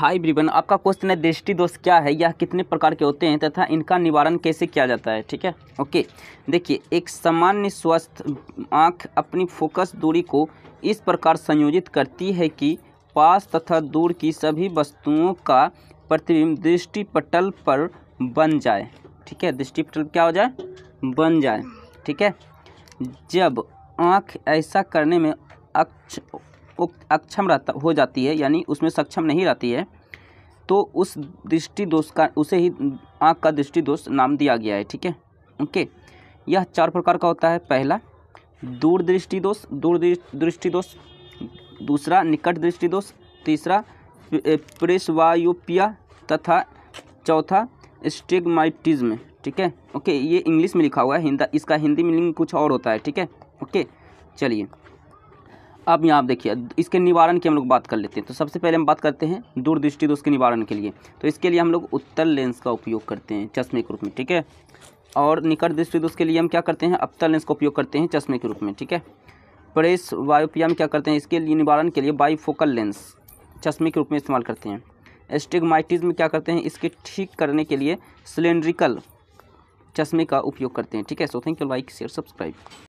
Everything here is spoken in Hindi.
हाई ब्रिवन आपका क्वेश्चन है दृष्टि दोष क्या है यह कितने प्रकार के होते हैं तथा इनका निवारण कैसे किया जाता है ठीक है ओके देखिए एक सामान्य स्वस्थ आँख अपनी फोकस दूरी को इस प्रकार संयोजित करती है कि पास तथा दूर की सभी वस्तुओं का प्रतिबिंब दृष्टि पटल पर बन जाए ठीक है दृष्टि पटल क्या हो जाए बन जाए ठीक है जब आँख ऐसा करने में अक्ष अक्षम रहता हो जाती है यानी उसमें सक्षम नहीं रहती है तो उस दृष्टि दोष का उसे ही आँख का दृष्टि दोष नाम दिया गया है ठीक है ओके यह चार प्रकार का होता है पहला दूर दृष्टि दोष दूर दृष्टि दोष दूसरा निकट दृष्टि दोष तीसरा प्रेसवायोपिया तथा चौथा स्टिग्माइटिज्म ठीक है ओके ये इंग्लिश में लिखा हुआ है हिंदा इसका हिंदी मीनिंग कुछ और होता है ठीक है ओके चलिए अब यहाँ आप देखिए इसके निवारण की हम लोग बात कर लेते हैं तो सबसे पहले हम बात करते हैं दूरदृष्टि दोष तो के निवारण के लिए तो इसके लिए हम लोग उत्तर लेंस का उपयोग करते हैं चश्मे के रूप में ठीक है और निकट दृष्टि दोष तो के लिए हम क्या करते हैं अवतर लेंस का उपयोग करते हैं चश्मे के रूप में ठीक है प्रेस वायुपिया में क्या करते हैं इसके लिए निवारण के लिए बाईफोकल लेंस चश्मे के रूप में इस्तेमाल करते हैं स्टिगमाइटिस में क्या करते हैं इसके ठीक करने के लिए सिलेंड्रिकल चश्मे का उपयोग करते हैं ठीक है so thank you like share subscribe